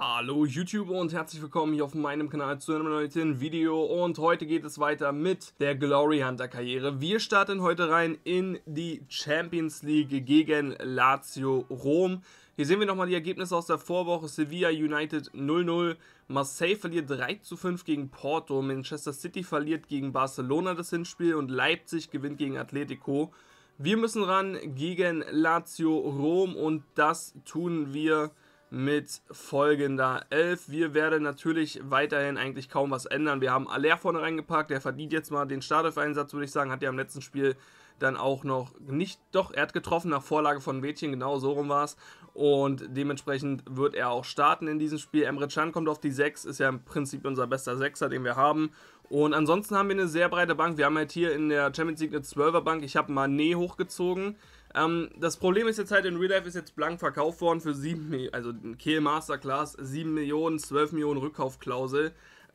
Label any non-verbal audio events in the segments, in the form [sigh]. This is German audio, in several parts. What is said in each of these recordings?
Hallo YouTube und herzlich willkommen hier auf meinem Kanal zu einem neuen Video und heute geht es weiter mit der Glory Hunter Karriere. Wir starten heute rein in die Champions League gegen Lazio Rom. Hier sehen wir nochmal die Ergebnisse aus der Vorwoche. Sevilla United 0-0, Marseille verliert 3-5 gegen Porto, Manchester City verliert gegen Barcelona das Hinspiel und Leipzig gewinnt gegen Atletico. Wir müssen ran gegen Lazio Rom und das tun wir mit folgender 11. Wir werden natürlich weiterhin eigentlich kaum was ändern. Wir haben Aller vorne reingepackt, der verdient jetzt mal den Startelf-Einsatz, würde ich sagen. Hat ja im letzten Spiel dann auch noch nicht, doch, er hat getroffen nach Vorlage von Mädchen, genau so rum war es. Und dementsprechend wird er auch starten in diesem Spiel. Emre Can kommt auf die 6, ist ja im Prinzip unser bester Sechser, den wir haben. Und ansonsten haben wir eine sehr breite Bank. Wir haben halt hier in der Champions League eine 12er Bank. Ich habe Mané hochgezogen. Ähm, das Problem ist jetzt halt, in Real Life ist jetzt blank verkauft worden für 7, Millionen, also ein Kehl Masterclass, 7 Millionen, 12 Millionen Rückkaufklausel.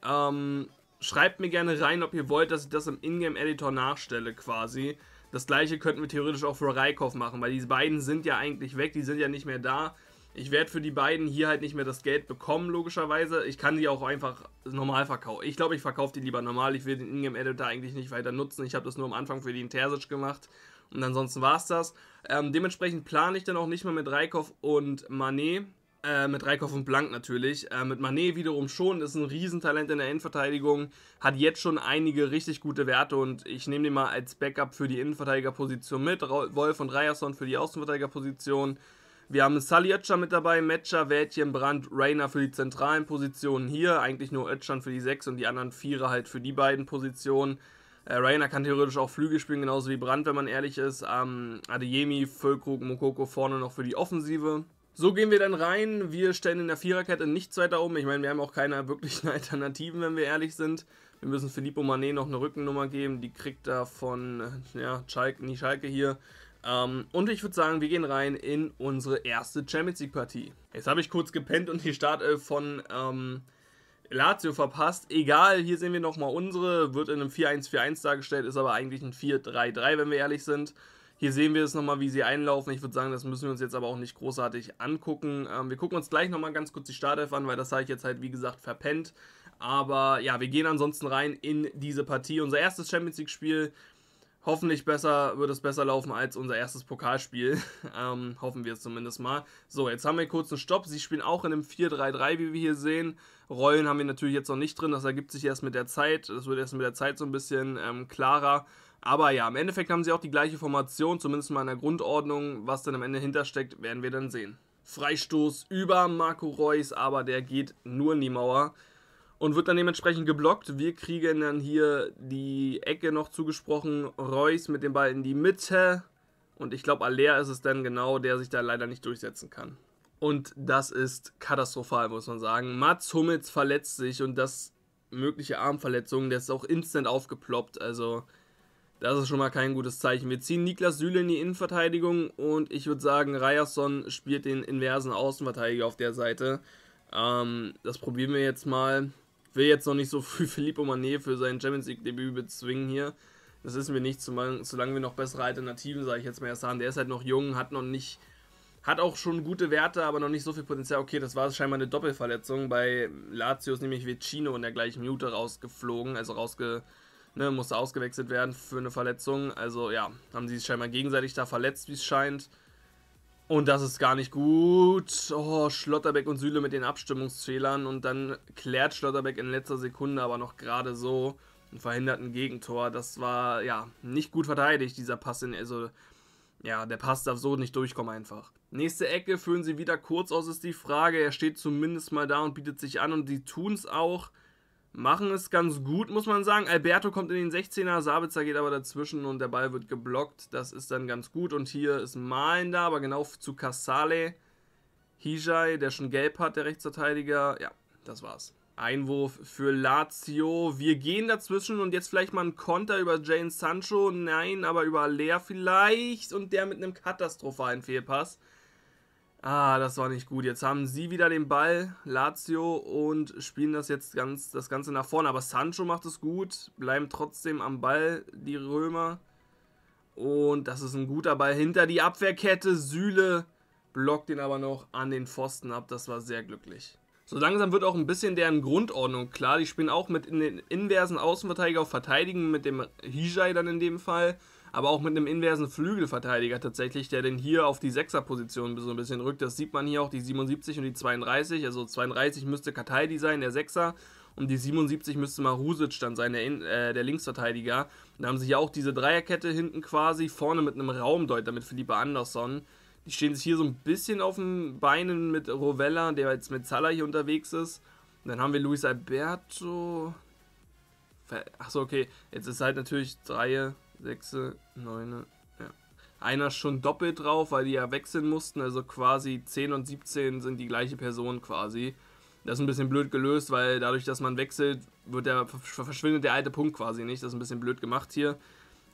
Ähm, schreibt mir gerne rein, ob ihr wollt, dass ich das im Ingame-Editor nachstelle quasi. Das gleiche könnten wir theoretisch auch für Reikov machen, weil die beiden sind ja eigentlich weg, die sind ja nicht mehr da. Ich werde für die beiden hier halt nicht mehr das Geld bekommen, logischerweise. Ich kann die auch einfach normal verkaufen. Ich glaube, ich verkaufe die lieber normal. Ich will den Ingame-Editor eigentlich nicht weiter nutzen. Ich habe das nur am Anfang für den Tersic gemacht. Und ansonsten war es das. Ähm, dementsprechend plane ich dann auch nicht mehr mit Reikoff und Manet. Äh, mit Reikoff und Blank natürlich. Äh, mit Manet wiederum schon. Ist ein Riesentalent in der Innenverteidigung. Hat jetzt schon einige richtig gute Werte und ich nehme den mal als Backup für die Innenverteidigerposition mit. Wolf und Ryerson für die Außenverteidigerposition. Wir haben Sally Ötchan mit dabei, Metscher, Wädchen, Brand, Rainer für die zentralen Positionen hier. Eigentlich nur Ötchan für die 6 und die anderen Vierer halt für die beiden Positionen. Äh, Rainer kann theoretisch auch Flügel spielen, genauso wie Brandt, wenn man ehrlich ist. Ähm, Adeyemi, Füllkrug, Mokoko vorne noch für die Offensive. So gehen wir dann rein. Wir stellen in der Viererkette nichts weiter um. Ich meine, wir haben auch keine [laughs] wirklichen Alternativen, wenn wir ehrlich sind. Wir müssen Filippo Manet noch eine Rückennummer geben. Die kriegt er von, äh, ja, Schalke, nicht Schalke hier. Ähm, und ich würde sagen, wir gehen rein in unsere erste Champions League Partie. Jetzt habe ich kurz gepennt und die Startelf von ähm, Lazio verpasst. Egal, hier sehen wir nochmal unsere. Wird in einem 4-1-4-1 dargestellt, ist aber eigentlich ein 4-3-3, wenn wir ehrlich sind. Hier sehen wir es nochmal, wie sie einlaufen. Ich würde sagen, das müssen wir uns jetzt aber auch nicht großartig angucken. Ähm, wir gucken uns gleich nochmal ganz kurz die Startelf an, weil das habe ich jetzt halt, wie gesagt, verpennt. Aber ja, wir gehen ansonsten rein in diese Partie. Unser erstes Champions League-Spiel Hoffentlich besser, wird es besser laufen als unser erstes Pokalspiel. [laughs] ähm, hoffen wir es zumindest mal. So, jetzt haben wir kurz einen Stopp. Sie spielen auch in einem 4-3-3, wie wir hier sehen. Rollen haben wir natürlich jetzt noch nicht drin. Das ergibt sich erst mit der Zeit. Das wird erst mit der Zeit so ein bisschen ähm, klarer. Aber ja, im Endeffekt haben sie auch die gleiche Formation, zumindest mal in der Grundordnung. Was dann am Ende hintersteckt, werden wir dann sehen. Freistoß über Marco Reus, aber der geht nur in die Mauer und wird dann dementsprechend geblockt. Wir kriegen dann hier die Ecke noch zugesprochen. Reus mit dem Ball in die Mitte. Und ich glaube, Aller ist es dann genau, der sich da leider nicht durchsetzen kann. Und das ist katastrophal, muss man sagen. Mats Hummels verletzt sich und das mögliche Armverletzungen, der ist auch instant aufgeploppt. Also, das ist schon mal kein gutes Zeichen. Wir ziehen Niklas Süle in die Innenverteidigung und ich würde sagen, Ryerson spielt den inversen Außenverteidiger auf der Seite. Ähm, das probieren wir jetzt mal will jetzt noch nicht so [laughs] früh Filippo Mané für sein Champions League-Debüt bezwingen hier. Das wissen wir nicht, solange, wir noch bessere Alternativen, sage ich jetzt mal erst haben. Der ist halt noch jung, hat noch nicht, hat auch schon gute Werte, aber noch nicht so viel Potenzial. Okay, das war scheinbar eine Doppelverletzung. Bei Lazio ist nämlich Vecino in der gleichen Minute rausgeflogen, also rausge, ne, musste ausgewechselt werden für eine Verletzung. Also ja, haben sie sich scheinbar gegenseitig da verletzt, wie es scheint. Und das ist gar nicht gut. Oh, Schlotterbeck und Süle mit den Abstimmungsfehlern. Und dann klärt Schlotterbeck in letzter Sekunde aber noch gerade so und verhindert ein Gegentor. Das war, ja, nicht gut verteidigt, dieser Pass in. Also, ja, der Pass darf so nicht durchkommen einfach. Nächste Ecke führen sie wieder kurz aus, ist die Frage. Er steht zumindest mal da und bietet sich an und die tun es auch machen es ganz gut, muss man sagen. Alberto kommt in den 16er, Sabitzer geht aber dazwischen und der Ball wird geblockt. Das ist dann ganz gut. Und hier ist Malen da, aber genau zu Casale. Hijai, der schon gelb hat, der Rechtsverteidiger. Ja, das war's. Einwurf für Lazio. Wir gehen dazwischen und jetzt vielleicht mal ein Konter über Jane Sancho. Nein, aber über Lea vielleicht. Und der mit einem katastrophalen Fehlpass. Ah, das war nicht gut. Jetzt haben sie wieder den Ball, Lazio, und spielen das jetzt ganz, das Ganze nach vorne. Aber Sancho macht es gut, bleiben trotzdem am Ball, die Römer. Und das ist ein guter Ball hinter die Abwehrkette. Süle blockt ihn aber noch an den Pfosten ab. Das war sehr glücklich. So langsam wird auch ein bisschen deren Grundordnung klar. Die spielen auch mit den inversen Außenverteidiger auf Verteidigen, mit dem Hijai dann in dem Fall aber auch mit einem inversen Flügelverteidiger tatsächlich, der denn hier auf die Sechserposition so ein bisschen rückt. Das sieht man hier auch, die 77 und die 32. Also 32 müsste Kataidi sein, der Sechser. Und die 77 müsste Marusic dann sein, der, äh, der Linksverteidiger. Da haben sie hier auch diese Dreierkette hinten quasi, vorne mit einem Raumdeuter mit Philippe Andersson. Die stehen sich hier so ein bisschen auf den Beinen mit Rovella, der jetzt mit Salah hier unterwegs ist. Und dann haben wir Luis Alberto. Achso, okay. Jetzt ist halt natürlich Dreie. 6, 9, ja. Einer schon doppelt drauf, weil die ja wechseln mussten. Also quasi 10 und 17 sind die gleiche Person quasi. Das ist ein bisschen blöd gelöst, weil dadurch, dass man wechselt, wird der, verschwindet der alte Punkt quasi nicht. Das ist ein bisschen blöd gemacht hier.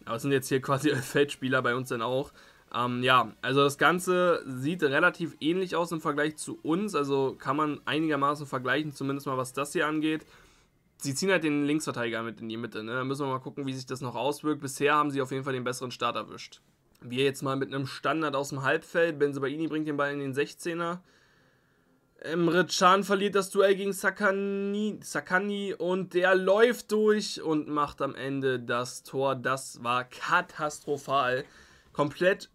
Aber es sind jetzt hier [laughs] quasi Feldspieler bei uns dann auch. Ähm, ja, also das Ganze sieht relativ ähnlich aus im Vergleich zu uns. Also kann man einigermaßen vergleichen, zumindest mal was das hier angeht sie ziehen halt den Linksverteidiger mit in die Mitte. Ne? Da müssen wir mal gucken, wie sich das noch auswirkt. Bisher haben sie auf jeden Fall den besseren Start erwischt. Wir jetzt mal mit einem Standard aus dem Halbfeld. Benzebaini bringt den Ball in den 16er. Emre Can verliert das Duell gegen Sakani, Sakani und der läuft durch und macht am Ende das Tor. Das war katastrophal. Komplett,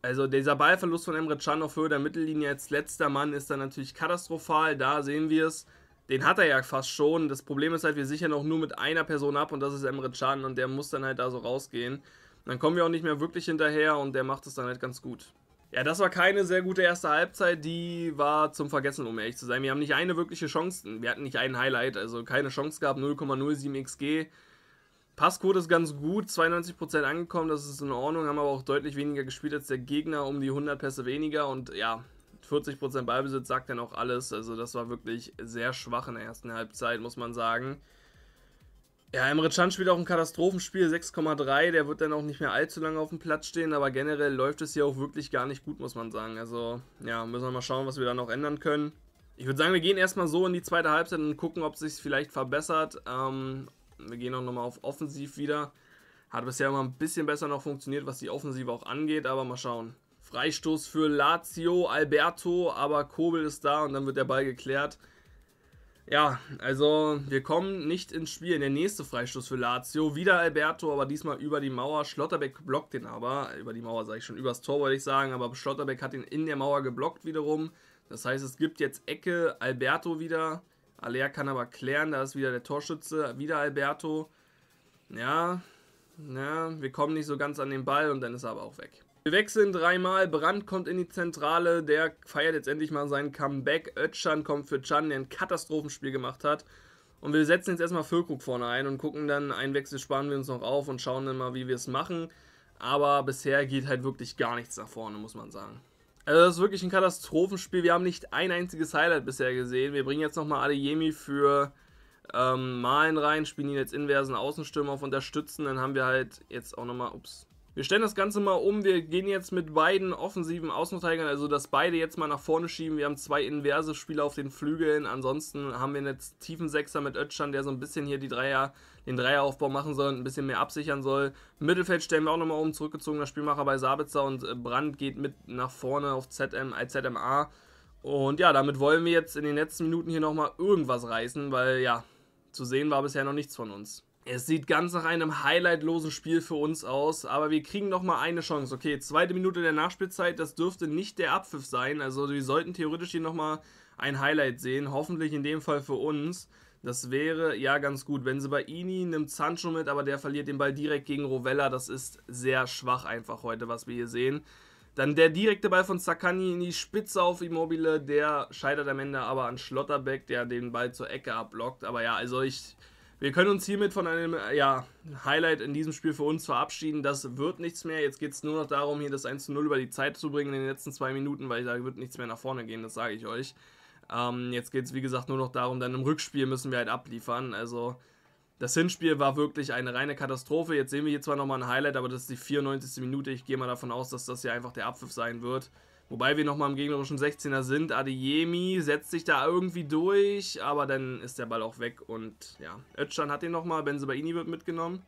also dieser Ballverlust von Emre Can auf Höhe der Mittellinie als letzter Mann ist dann natürlich katastrophal. Da sehen wir es den hat er ja fast schon. Das Problem ist halt, wir sichern auch nur mit einer Person ab und das ist Emre Can und der muss dann halt da so rausgehen. Dann kommen wir auch nicht mehr wirklich hinterher und der macht es dann halt ganz gut. Ja, das war keine sehr gute erste Halbzeit, die war zum Vergessen, um ehrlich zu sein. Wir haben nicht eine wirkliche Chance, wir hatten nicht einen Highlight, also keine Chance gehabt, 0,07 XG. Passcode ist ganz gut, 92% angekommen, das ist in Ordnung, haben aber auch deutlich weniger gespielt als der Gegner, um die 100 Pässe weniger und ja, 40% Ballbesitz sagt dann auch alles. Also das war wirklich sehr schwach in der ersten Halbzeit, muss man sagen. Ja, Emre Can spielt auch ein Katastrophenspiel, 6,3. Der wird dann auch nicht mehr allzu lange auf dem Platz stehen, aber generell läuft es hier auch wirklich gar nicht gut, muss man sagen. Also, ja, müssen wir mal schauen, was wir da noch ändern können. Ich würde sagen, wir gehen erstmal so in die zweite Halbzeit und gucken, ob sich vielleicht verbessert. Ähm, wir gehen auch nochmal auf Offensiv wieder. Hat bisher immer ein bisschen besser noch funktioniert, was die Offensive auch angeht, aber mal schauen. Freistoß für Lazio, Alberto, aber Kobel ist da und dann wird der Ball geklärt. Ja, also wir kommen nicht ins Spiel. Der nächste Freistoß für Lazio, wieder Alberto, aber diesmal über die Mauer. Schlotterbeck blockt den aber, über die Mauer sage ich schon, übers Tor wollte ich sagen, aber Schlotterbeck hat ihn in der Mauer geblockt wiederum. Das heißt, es gibt jetzt Ecke, Alberto wieder. Alea kann aber klären, da ist wieder der Torschütze, wieder Alberto. Ja, ja, wir kommen nicht so ganz an den Ball und dann ist er aber auch weg. Wir wechseln dreimal, Brand kommt in die Zentrale, der feiert jetzt endlich mal sein Comeback. Özcan kommt für Can, der ein Katastrophenspiel gemacht hat. Und wir setzen jetzt erstmal Füllkrug vorne ein und gucken dann, einen Wechsel sparen wir uns noch auf und schauen dann mal, wie wir es machen. Aber bisher geht halt wirklich gar nichts nach vorne, muss man sagen. Also das ist wirklich ein Katastrophenspiel. Wir haben nicht ein einziges Highlight bisher gesehen. Wir bringen jetzt nochmal Adeyemi für ähm, Malen rein, spielen ihn jetzt inversen Außenstürmer auf Unterstützen. Dann haben wir halt jetzt auch nochmal, ups, wir stellen das Ganze mal um. Wir gehen jetzt mit beiden offensiven Außenverteidigern, also dass beide jetzt mal nach vorne schieben. Wir haben zwei inverse Spieler auf den Flügeln. Ansonsten haben wir jetzt tiefen Sechser mit Ötschan, der so ein bisschen hier die Dreier, den Dreieraufbau machen soll und ein bisschen mehr absichern soll. Mittelfeld stellen wir auch nochmal um. Zurückgezogener Spielmacher bei Sabitzer und äh, Brand geht mit nach vorne auf ZM, äh, ZMA. Und ja, damit wollen wir jetzt in den letzten Minuten hier nochmal irgendwas reißen, weil ja, zu sehen war bisher noch nichts von uns. Es sieht ganz nach einem highlightlosen Spiel für uns aus, aber wir kriegen nochmal eine Chance. Okay, zweite Minute der Nachspielzeit, das dürfte nicht der Abpfiff sein. Also wir sollten theoretisch hier nochmal ein Highlight sehen, hoffentlich in dem Fall für uns. Das wäre ja ganz gut. Wenn sie bei Ini nimmt Sancho mit, aber der verliert den Ball direkt gegen Rovella. Das ist sehr schwach einfach heute, was wir hier sehen. Dann der direkte Ball von Sakani in die Spitze auf Immobile. Der scheitert am Ende aber an Schlotterbeck, der den Ball zur Ecke abblockt. Aber ja, also ich wir können uns hiermit von einem äh, ja, Highlight in diesem Spiel für uns verabschieden. Das wird nichts mehr. Jetzt geht es nur noch darum, hier das 1 zu 0 über die Zeit zu bringen in den letzten zwei Minuten, weil da wird nichts mehr nach vorne gehen, das sage ich euch. Ähm, jetzt geht es, wie gesagt, nur noch darum, dann im Rückspiel müssen wir halt abliefern. Also das Hinspiel war wirklich eine reine Katastrophe. Jetzt sehen wir hier zwar nochmal ein Highlight, aber das ist die 94. Minute. Ich gehe mal davon aus, dass das hier einfach der Abpfiff sein wird. Wobei wir nochmal im gegnerischen 16er sind. Adeyemi setzt sich da irgendwie durch, aber dann ist der Ball auch weg und ja. Özcan hat den nochmal, Benzebaini wird mitgenommen.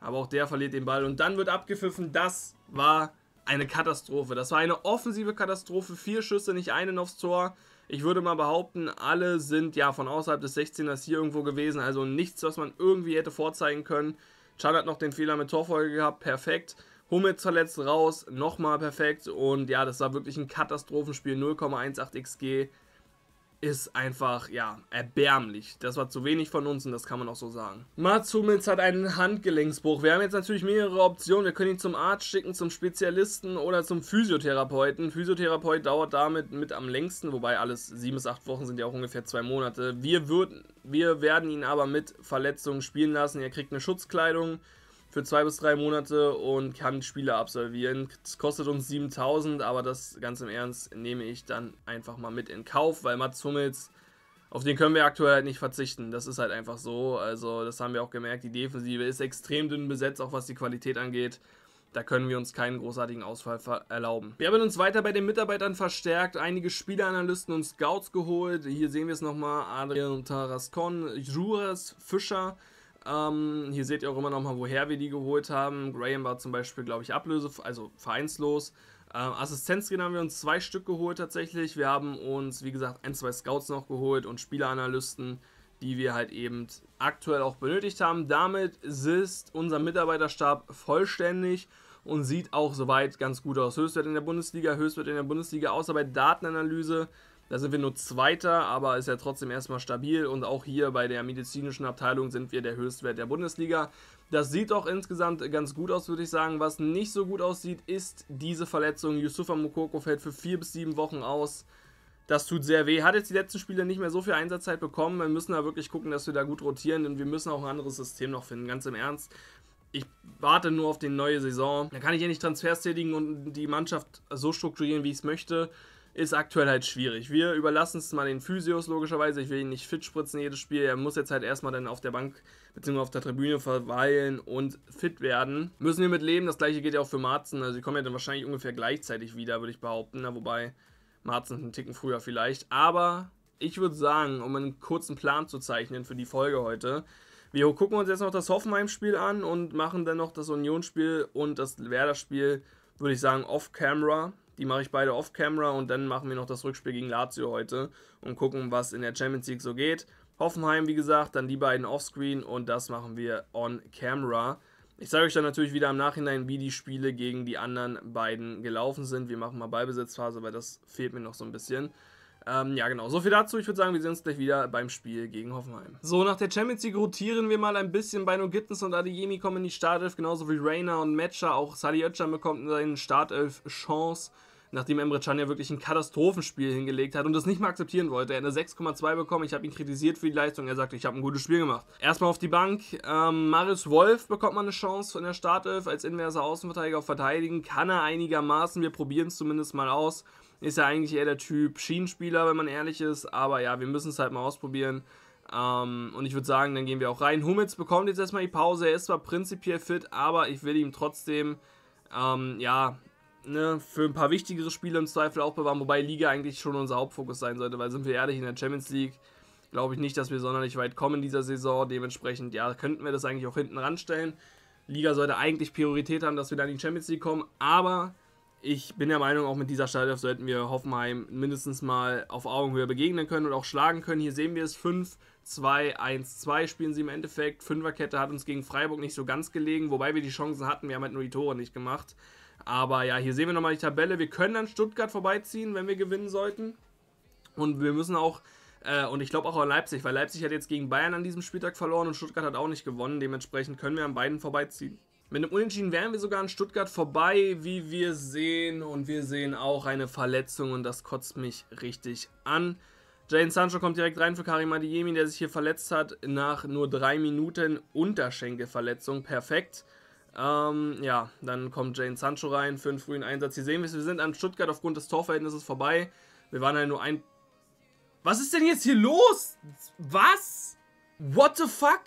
Aber auch der verliert den Ball und dann wird abgepfiffen. Das war eine Katastrophe. Das war eine offensive Katastrophe. Vier Schüsse, nicht einen aufs Tor. Ich würde mal behaupten, alle sind ja von außerhalb des 16ers hier irgendwo gewesen. Also nichts, was man irgendwie hätte vorzeigen können. Chan hat noch den Fehler mit Torfolge gehabt. Perfekt. Hummels verletzt raus, nochmal perfekt. Und ja, das war wirklich ein Katastrophenspiel. 0,18 XG ist einfach, ja, erbärmlich. Das war zu wenig von uns und das kann man auch so sagen. Mats Hummels hat einen Handgelenksbruch. Wir haben jetzt natürlich mehrere Optionen. Wir können ihn zum Arzt schicken, zum Spezialisten oder zum Physiotherapeuten. Physiotherapeut dauert damit mit am längsten, wobei alles sieben bis acht Wochen sind ja auch ungefähr zwei Monate. Wir, würden, wir werden ihn aber mit Verletzungen spielen lassen. Er kriegt eine Schutzkleidung für zwei bis drei Monate und kann Spiele absolvieren. Es kostet uns 7000, aber das ganz im Ernst nehme ich dann einfach mal mit in Kauf, weil Mats Hummels, auf den können wir aktuell halt nicht verzichten. Das ist halt einfach so. Also, das haben wir auch gemerkt. Die Defensive ist extrem dünn besetzt, auch was die Qualität angeht. Da können wir uns keinen großartigen Ausfall erlauben. Wir haben uns weiter bei den Mitarbeitern verstärkt, einige Spieleranalysten und Scouts geholt. Hier sehen wir es nochmal. Adrian Tarascon, Juras, Fischer, ähm, hier seht ihr auch immer nochmal, woher wir die geholt haben. Graham war zum Beispiel, glaube ich, ablöse, also vereinslos. Ähm, Assistenztrainer haben wir uns zwei Stück geholt tatsächlich. Wir haben uns, wie gesagt, ein, zwei Scouts noch geholt und Spieleranalysten, die wir halt eben aktuell auch benötigt haben. Damit ist unser Mitarbeiterstab vollständig und sieht auch soweit ganz gut aus. Höchstwert in der Bundesliga, Höchstwert in der Bundesliga, Ausarbeit, Datenanalyse, da sind wir nur Zweiter, aber ist ja trotzdem erstmal stabil. Und auch hier bei der medizinischen Abteilung sind wir der Höchstwert der Bundesliga. Das sieht auch insgesamt ganz gut aus, würde ich sagen. Was nicht so gut aussieht, ist diese Verletzung. Yusufa Mukoko fällt für vier bis sieben Wochen aus. Das tut sehr weh. Hat jetzt die letzten Spiele nicht mehr so viel Einsatzzeit bekommen. Wir müssen da wirklich gucken, dass wir da gut rotieren. Und wir müssen auch ein anderes System noch finden. Ganz im Ernst ich warte nur auf die neue Saison. Da kann ich ja nicht Transfers tätigen und die Mannschaft so strukturieren, wie ich es möchte ist aktuell halt schwierig. Wir überlassen es mal den Physios logischerweise. Ich will ihn nicht fit spritzen jedes Spiel. Er muss jetzt halt erstmal dann auf der Bank bzw. auf der Tribüne verweilen und fit werden. Müssen wir mit leben. Das gleiche geht ja auch für Marzen. Also die kommen ja dann wahrscheinlich ungefähr gleichzeitig wieder, würde ich behaupten. Na, wobei Marzen einen Ticken früher vielleicht. Aber ich würde sagen, um einen kurzen Plan zu zeichnen für die Folge heute, wir gucken uns jetzt noch das Hoffenheim-Spiel an und machen dann noch das Union-Spiel und das Werder-Spiel, würde ich sagen, off-camera. Die mache ich beide off-camera und dann machen wir noch das Rückspiel gegen Lazio heute und gucken, was in der Champions League so geht. Hoffenheim, wie gesagt, dann die beiden offscreen und das machen wir on-camera. Ich zeige euch dann natürlich wieder im Nachhinein, wie die Spiele gegen die anderen beiden gelaufen sind. Wir machen mal Ballbesitzphase, weil das fehlt mir noch so ein bisschen. Ähm, ja, genau. So viel dazu. Ich würde sagen, wir sehen uns gleich wieder beim Spiel gegen Hoffenheim. So, nach der Champions League rotieren wir mal ein bisschen. Bino Gittens und Adeyemi kommen in die Startelf, genauso wie Reina und Matcher. Auch Sadi Özcan bekommt seinen Startelf-Chance, nachdem Emre Can ja wirklich ein Katastrophenspiel hingelegt hat und das nicht mehr akzeptieren wollte. Er hat eine 6,2 bekommen. Ich habe ihn kritisiert für die Leistung. Er sagte, ich habe ein gutes Spiel gemacht. Erstmal auf die Bank. Ähm, Marius Wolf bekommt mal eine Chance in der Startelf als inverser Außenverteidiger auf Verteidigen. Kann er einigermaßen. Wir probieren es zumindest mal aus. Ist ja eigentlich eher der Typ Schienenspieler, wenn man ehrlich ist. Aber ja, wir müssen es halt mal ausprobieren. Ähm, und ich würde sagen, dann gehen wir auch rein. Hummels bekommt jetzt erstmal die Pause. Er ist zwar prinzipiell fit, aber ich will ihm trotzdem, ähm, ja, ne, für ein paar wichtigere Spiele im Zweifel auch bewahren. Wobei Liga eigentlich schon unser Hauptfokus sein sollte, weil sind wir ehrlich, in der Champions League glaube ich nicht, dass wir sonderlich weit kommen in dieser Saison. Dementsprechend, ja, könnten wir das eigentlich auch hinten ranstellen. Liga sollte eigentlich Priorität haben, dass wir dann in die Champions League kommen, aber ich bin der Meinung, auch mit dieser Startelf sollten wir Hoffenheim mindestens mal auf Augenhöhe begegnen können und auch schlagen können. Hier sehen wir es, 5-2-1-2 spielen sie im Endeffekt. Fünferkette hat uns gegen Freiburg nicht so ganz gelegen, wobei wir die Chancen hatten, wir haben halt nur die Tore nicht gemacht. Aber ja, hier sehen wir nochmal die Tabelle. Wir können an Stuttgart vorbeiziehen, wenn wir gewinnen sollten. Und wir müssen auch, äh, und ich glaube auch an Leipzig, weil Leipzig hat jetzt gegen Bayern an diesem Spieltag verloren und Stuttgart hat auch nicht gewonnen. Dementsprechend können wir an beiden vorbeiziehen. Mit einem Unentschieden wären wir sogar an Stuttgart vorbei, wie wir sehen. Und wir sehen auch eine Verletzung und das kotzt mich richtig an. Jane Sancho kommt direkt rein für Karim Adeyemi, der sich hier verletzt hat nach nur drei Minuten Unterschenkelverletzung. Perfekt. Ähm, ja, dann kommt Jane Sancho rein für einen frühen Einsatz. Hier sehen wir es, wir sind an Stuttgart aufgrund des Torverhältnisses vorbei. Wir waren halt nur ein... Was ist denn jetzt hier los? Was? What the fuck?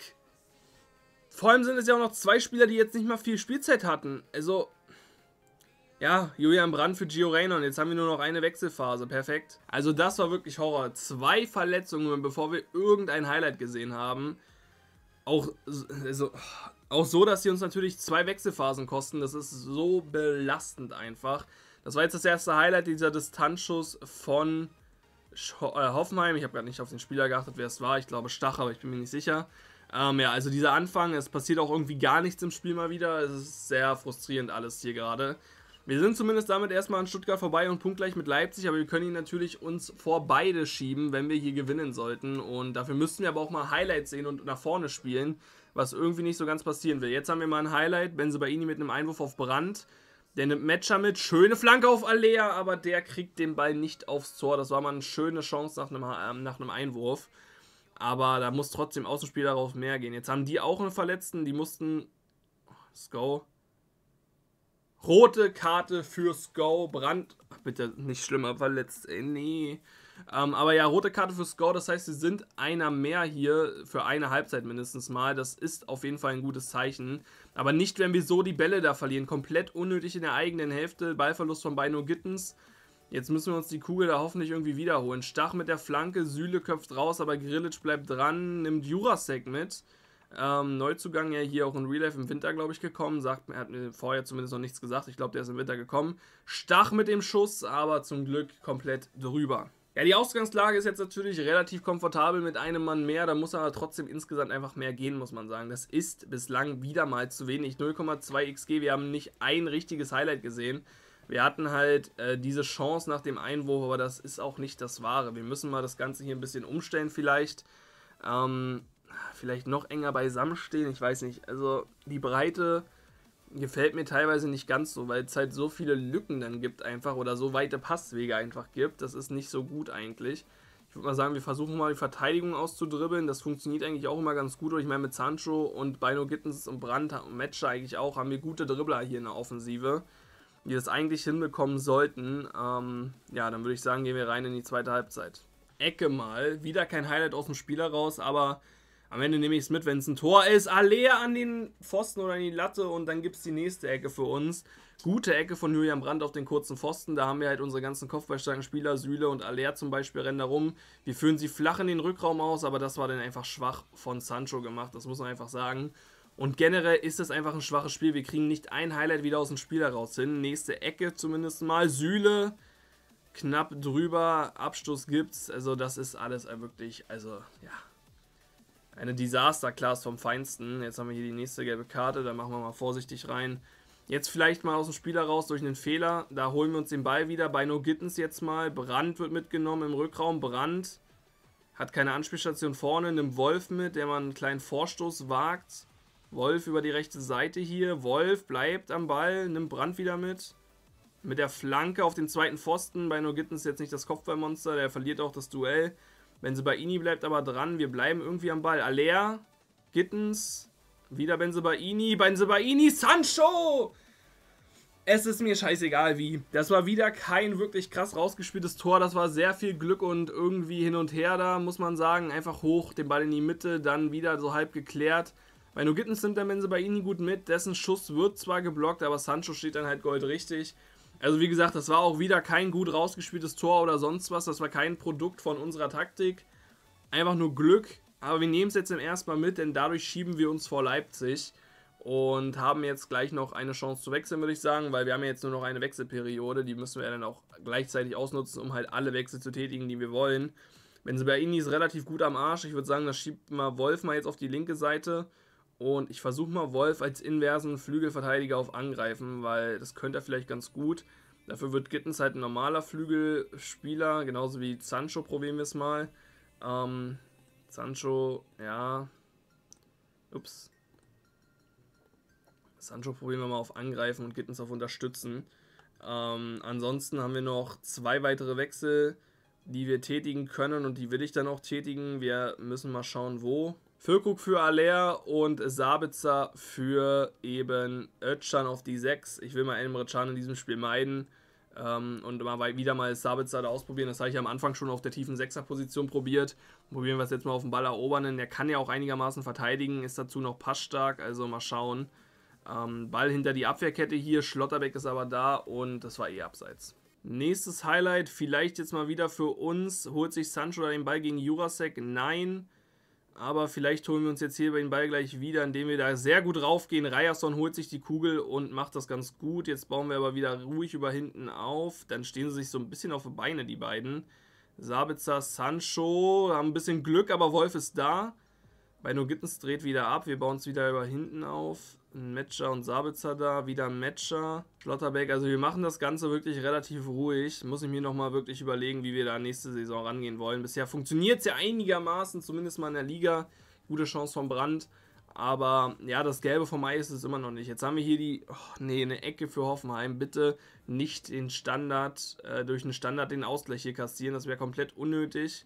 Vor allem sind es ja auch noch zwei Spieler, die jetzt nicht mal viel Spielzeit hatten. Also, ja, Julian Brandt für Gio Reyna und jetzt haben wir nur noch eine Wechselphase. Perfekt. Also das war wirklich Horror. Zwei Verletzungen, bevor wir irgendein Highlight gesehen haben. Auch, also, auch so, dass sie uns natürlich zwei Wechselphasen kosten. Das ist so belastend einfach. Das war jetzt das erste Highlight, dieser Distanzschuss von Sch äh, Hoffenheim. Ich habe gerade nicht auf den Spieler geachtet, wer es war. Ich glaube Stach, aber ich bin mir nicht sicher. Ähm, ja, also dieser Anfang, es passiert auch irgendwie gar nichts im Spiel mal wieder. Es ist sehr frustrierend alles hier gerade. Wir sind zumindest damit erstmal an Stuttgart vorbei und punktgleich mit Leipzig, aber wir können ihn natürlich uns vor beide schieben, wenn wir hier gewinnen sollten. Und dafür müssten wir aber auch mal Highlights sehen und nach vorne spielen, was irgendwie nicht so ganz passieren will. Jetzt haben wir mal ein Highlight, Benzebaini mit einem Einwurf auf Brand. Der nimmt Matcher mit, schöne Flanke auf Alea, aber der kriegt den Ball nicht aufs Tor. Das war mal eine schöne Chance nach einem, ähm, nach einem Einwurf. Aber da muss trotzdem Außenspiel darauf mehr gehen. Jetzt haben die auch einen Verletzten, die mussten. Sko. Rote Karte für Sko. Brand. bitte nicht schlimmer verletzt, ey, nee. Ähm, aber ja, rote Karte für Score, das heißt, sie sind einer mehr hier für eine Halbzeit mindestens mal. Das ist auf jeden Fall ein gutes Zeichen. Aber nicht, wenn wir so die Bälle da verlieren. Komplett unnötig in der eigenen Hälfte. Ballverlust von Bino Gittens. Jetzt müssen wir uns die Kugel da hoffentlich irgendwie wiederholen. Stach mit der Flanke, Süle köpft raus, aber Grillic bleibt dran, nimmt Jurasek mit. Ähm, Neuzugang ja hier auch in Real Life im Winter, glaube ich, gekommen. Sagt, er hat mir vorher zumindest noch nichts gesagt. Ich glaube, der ist im Winter gekommen. Stach mit dem Schuss, aber zum Glück komplett drüber. Ja, die Ausgangslage ist jetzt natürlich relativ komfortabel mit einem Mann mehr. Da muss aber trotzdem insgesamt einfach mehr gehen, muss man sagen. Das ist bislang wieder mal zu wenig. 0,2 XG, wir haben nicht ein richtiges Highlight gesehen. Wir hatten halt äh, diese Chance nach dem Einwurf, aber das ist auch nicht das Wahre. Wir müssen mal das Ganze hier ein bisschen umstellen vielleicht. Ähm, vielleicht noch enger beisammenstehen, ich weiß nicht. Also die Breite gefällt mir teilweise nicht ganz so, weil es halt so viele Lücken dann gibt einfach oder so weite Passwege einfach gibt. Das ist nicht so gut eigentlich. Ich würde mal sagen, wir versuchen mal die Verteidigung auszudribbeln. Das funktioniert eigentlich auch immer ganz gut. Und ich meine, mit Sancho und Bino Gittens und Brandt und Matcher eigentlich auch haben wir gute Dribbler hier in der Offensive die es eigentlich hinbekommen sollten. Ähm, ja, dann würde ich sagen, gehen wir rein in die zweite Halbzeit. Ecke mal. Wieder kein Highlight aus dem Spieler raus, aber am Ende nehme ich es mit, wenn es ein Tor ist. Allee an den Pfosten oder an die Latte und dann gibt es die nächste Ecke für uns. Gute Ecke von Julian Brandt auf den kurzen Pfosten. Da haben wir halt unsere ganzen kopfballstarken Spieler, Süle und Alea zum Beispiel, rennen da rum. Wir führen sie flach in den Rückraum aus, aber das war dann einfach schwach von Sancho gemacht. Das muss man einfach sagen. Und generell ist das einfach ein schwaches Spiel. Wir kriegen nicht ein Highlight wieder aus dem Spiel heraus hin. Nächste Ecke zumindest mal. Sühle knapp drüber. Abstoß gibt's. Also das ist alles wirklich, also ja. Eine Disaster-Class vom Feinsten. Jetzt haben wir hier die nächste gelbe Karte. Da machen wir mal vorsichtig rein. Jetzt vielleicht mal aus dem Spiel heraus durch einen Fehler. Da holen wir uns den Ball wieder. Bei No Gittens jetzt mal. Brand wird mitgenommen im Rückraum. Brand hat keine Anspielstation vorne. Nimmt Wolf mit, der mal einen kleinen Vorstoß wagt. Wolf über die rechte Seite hier. Wolf bleibt am Ball, nimmt Brand wieder mit. Mit der Flanke auf den zweiten Pfosten. Bei Nogitten ist jetzt nicht das Kopfballmonster, der verliert auch das Duell. Benzebaini bleibt aber dran, wir bleiben irgendwie am Ball. Alea, Gittens, wieder Benzebaini, Benzebaini, Sancho! Es ist mir scheißegal wie. Das war wieder kein wirklich krass rausgespieltes Tor. Das war sehr viel Glück und irgendwie hin und her da, muss man sagen. Einfach hoch, den Ball in die Mitte, dann wieder so halb geklärt. Bei Gittens nimmt der Mense bei ihnen gut mit. Dessen Schuss wird zwar geblockt, aber Sancho steht dann halt goldrichtig. Also wie gesagt, das war auch wieder kein gut rausgespieltes Tor oder sonst was. Das war kein Produkt von unserer Taktik. Einfach nur Glück. Aber wir nehmen es jetzt im ersten Mal mit, denn dadurch schieben wir uns vor Leipzig und haben jetzt gleich noch eine Chance zu wechseln, würde ich sagen, weil wir haben ja jetzt nur noch eine Wechselperiode, die müssen wir dann auch gleichzeitig ausnutzen, um halt alle Wechsel zu tätigen, die wir wollen. Wenn sie bei Inni ist relativ gut am Arsch, ich würde sagen, das schiebt mal Wolf mal jetzt auf die linke Seite. Und ich versuche mal Wolf als inversen Flügelverteidiger auf Angreifen, weil das könnte er vielleicht ganz gut. Dafür wird Gittens halt ein normaler Flügelspieler, genauso wie Sancho probieren wir es mal. Ähm, Sancho, ja. Ups. Sancho probieren wir mal auf Angreifen und Gittens auf Unterstützen. Ähm, ansonsten haben wir noch zwei weitere Wechsel, die wir tätigen können und die will ich dann auch tätigen. Wir müssen mal schauen, wo. Füllkrug für Aller und Sabitzer für eben Özcan auf die 6. Ich will mal Emre Can in diesem Spiel meiden ähm, und mal wieder mal Sabitzer da ausprobieren. Das habe ich am Anfang schon auf der tiefen 6er-Position probiert. Probieren wir es jetzt mal auf dem Ball erobern, der kann ja auch einigermaßen verteidigen, ist dazu noch passstark, also mal schauen. Ähm, Ball hinter die Abwehrkette hier, Schlotterbeck ist aber da und das war eh abseits. Nächstes Highlight, vielleicht jetzt mal wieder für uns. Holt sich Sancho da den Ball gegen Jurasek? Nein. Aber vielleicht holen wir uns jetzt hier bei den Ball gleich wieder, indem wir da sehr gut raufgehen. Ryerson holt sich die Kugel und macht das ganz gut. Jetzt bauen wir aber wieder ruhig über hinten auf. Dann stehen sie sich so ein bisschen auf die Beine, die beiden. Sabitzer, Sancho haben ein bisschen Glück, aber Wolf ist da. Bei No Gittens dreht wieder ab. Wir bauen es wieder über hinten auf ein Matcher und Sabitzer da, wieder ein Matcher, Schlotterbeck. Also wir machen das Ganze wirklich relativ ruhig. Muss ich mir nochmal wirklich überlegen, wie wir da nächste Saison rangehen wollen. Bisher funktioniert es ja einigermaßen, zumindest mal in der Liga. Gute Chance vom Brand. Aber ja, das Gelbe vom Eis ist es immer noch nicht. Jetzt haben wir hier die, oh, nee, eine Ecke für Hoffenheim. Bitte nicht den Standard, äh, durch den Standard den Ausgleich hier kassieren. Das wäre komplett unnötig.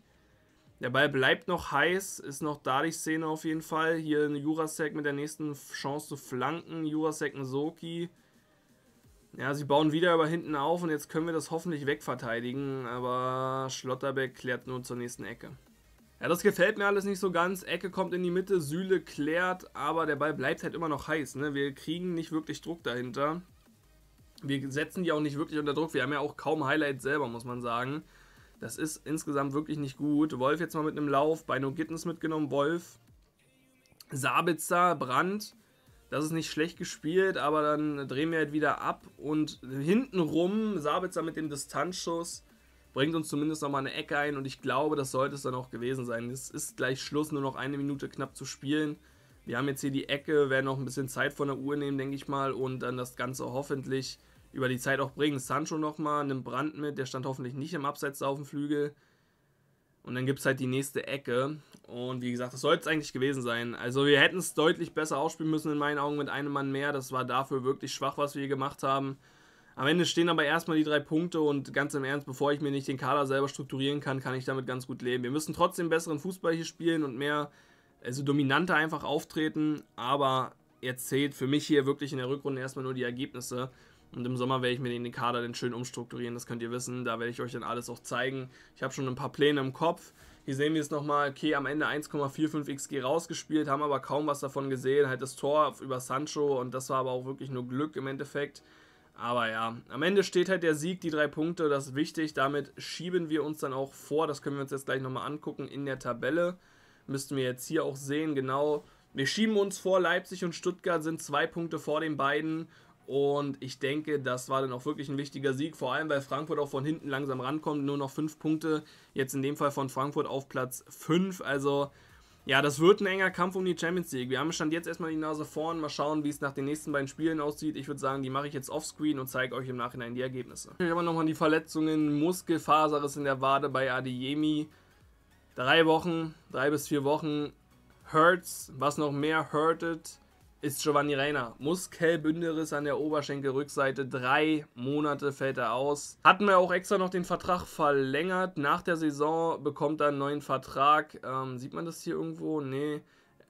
Der Ball bleibt noch heiß, ist noch da die Szene auf jeden Fall. Hier ein Jurasek mit der nächsten Chance zu flanken. Jurasek ein Soki. Ja, sie bauen wieder über hinten auf und jetzt können wir das hoffentlich wegverteidigen. Aber Schlotterbeck klärt nur zur nächsten Ecke. Ja, das gefällt mir alles nicht so ganz. Ecke kommt in die Mitte, Sühle klärt, aber der Ball bleibt halt immer noch heiß. Ne? Wir kriegen nicht wirklich Druck dahinter. Wir setzen die auch nicht wirklich unter Druck. Wir haben ja auch kaum Highlights selber, muss man sagen. Das ist insgesamt wirklich nicht gut. Wolf jetzt mal mit einem Lauf, bei No Gittens mitgenommen, Wolf. Sabitzer, Brand. Das ist nicht schlecht gespielt, aber dann drehen wir halt wieder ab. Und hintenrum, Sabitzer mit dem Distanzschuss bringt uns zumindest nochmal eine Ecke ein. Und ich glaube, das sollte es dann auch gewesen sein. Es ist gleich Schluss, nur noch eine Minute knapp zu spielen. Wir haben jetzt hier die Ecke, werden noch ein bisschen Zeit von der Uhr nehmen, denke ich mal. Und dann das Ganze hoffentlich über die Zeit auch bringen. Sancho nochmal, nimmt Brand mit, der stand hoffentlich nicht im Abseits auf dem Flügel. Und dann gibt es halt die nächste Ecke. Und wie gesagt, das sollte es eigentlich gewesen sein. Also wir hätten es deutlich besser ausspielen müssen in meinen Augen mit einem Mann mehr. Das war dafür wirklich schwach, was wir hier gemacht haben. Am Ende stehen aber erstmal die drei Punkte und ganz im Ernst, bevor ich mir nicht den Kader selber strukturieren kann, kann ich damit ganz gut leben. Wir müssen trotzdem besseren Fußball hier spielen und mehr, also dominanter einfach auftreten. Aber jetzt zählt für mich hier wirklich in der Rückrunde erstmal nur die Ergebnisse. Und im Sommer werde ich mir den Kader dann schön umstrukturieren, das könnt ihr wissen. Da werde ich euch dann alles auch zeigen. Ich habe schon ein paar Pläne im Kopf. Hier sehen wir es nochmal, okay, am Ende 1,45 XG rausgespielt, haben aber kaum was davon gesehen. Halt das Tor über Sancho und das war aber auch wirklich nur Glück im Endeffekt. Aber ja, am Ende steht halt der Sieg, die drei Punkte, das ist wichtig. Damit schieben wir uns dann auch vor. Das können wir uns jetzt gleich nochmal angucken in der Tabelle. Müssten wir jetzt hier auch sehen, genau. Wir schieben uns vor, Leipzig und Stuttgart sind zwei Punkte vor den beiden. Und ich denke, das war dann auch wirklich ein wichtiger Sieg, vor allem weil Frankfurt auch von hinten langsam rankommt. Nur noch fünf Punkte, jetzt in dem Fall von Frankfurt auf Platz fünf. Also ja, das wird ein enger Kampf um die Champions League. Wir haben Stand jetzt erstmal die Nase vorn. Mal schauen, wie es nach den nächsten beiden Spielen aussieht. Ich würde sagen, die mache ich jetzt offscreen und zeige euch im Nachhinein die Ergebnisse. Hier haben wir nochmal die Verletzungen. Muskelfaserriss in der Wade bei Adeyemi. Drei Wochen, drei bis vier Wochen. Hurts, was noch mehr hurtet ist Giovanni Reiner. Muskelbünderis an der Oberschenkelrückseite. Drei Monate fällt er aus. Hatten wir auch extra noch den Vertrag verlängert. Nach der Saison bekommt er einen neuen Vertrag. Ähm, sieht man das hier irgendwo? Nee.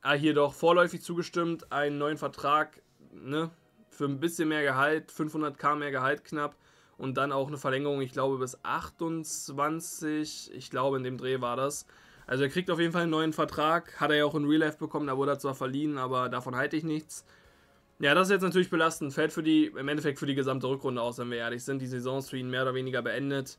Ah, hier doch. Vorläufig zugestimmt. Einen neuen Vertrag. Ne? Für ein bisschen mehr Gehalt. 500k mehr Gehalt knapp. Und dann auch eine Verlängerung, ich glaube, bis 28. Ich glaube, in dem Dreh war das. Also er kriegt auf jeden Fall einen neuen Vertrag. Hat er ja auch in Real Life bekommen, da wurde er zwar verliehen, aber davon halte ich nichts. Ja, das ist jetzt natürlich belastend. Fällt für die, im Endeffekt für die gesamte Rückrunde aus, wenn wir ehrlich sind. Die Saison ist für ihn mehr oder weniger beendet.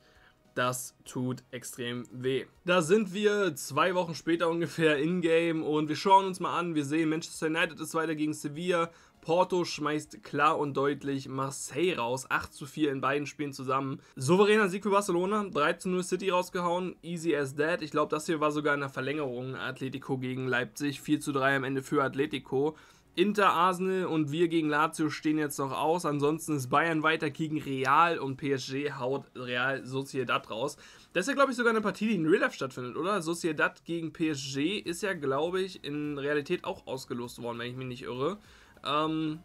Das tut extrem weh. Da sind wir zwei Wochen später ungefähr in-game und wir schauen uns mal an. Wir sehen, Manchester United ist weiter gegen Sevilla. Porto schmeißt klar und deutlich Marseille raus. 8 zu 4 in beiden Spielen zusammen. Souveräner Sieg für Barcelona. 3 zu 0 City rausgehauen. Easy as that. Ich glaube, das hier war sogar in der Verlängerung. Atletico gegen Leipzig. 4 zu 3 am Ende für Atletico. Inter, Arsenal und wir gegen Lazio stehen jetzt noch aus. Ansonsten ist Bayern weiter gegen Real und PSG haut Real Sociedad raus. Das ist ja, glaube ich, sogar eine Partie, die in Real Life stattfindet, oder? Sociedad gegen PSG ist ja, glaube ich, in Realität auch ausgelost worden, wenn ich mich nicht irre. Ähm,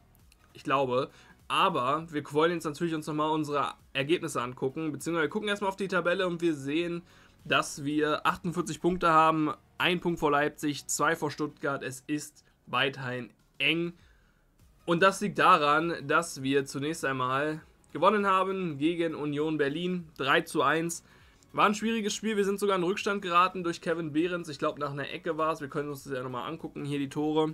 ich glaube. Aber wir wollen jetzt natürlich uns nochmal unsere Ergebnisse angucken, beziehungsweise wir gucken erstmal auf die Tabelle und wir sehen, dass wir 48 Punkte haben, ein Punkt vor Leipzig, zwei vor Stuttgart. Es ist weiterhin eng. Und das liegt daran, dass wir zunächst einmal gewonnen haben gegen Union Berlin 3 zu 1. War ein schwieriges Spiel. Wir sind sogar in Rückstand geraten durch Kevin Behrens. Ich glaube, nach einer Ecke war es. Wir können uns das ja nochmal angucken. Hier die Tore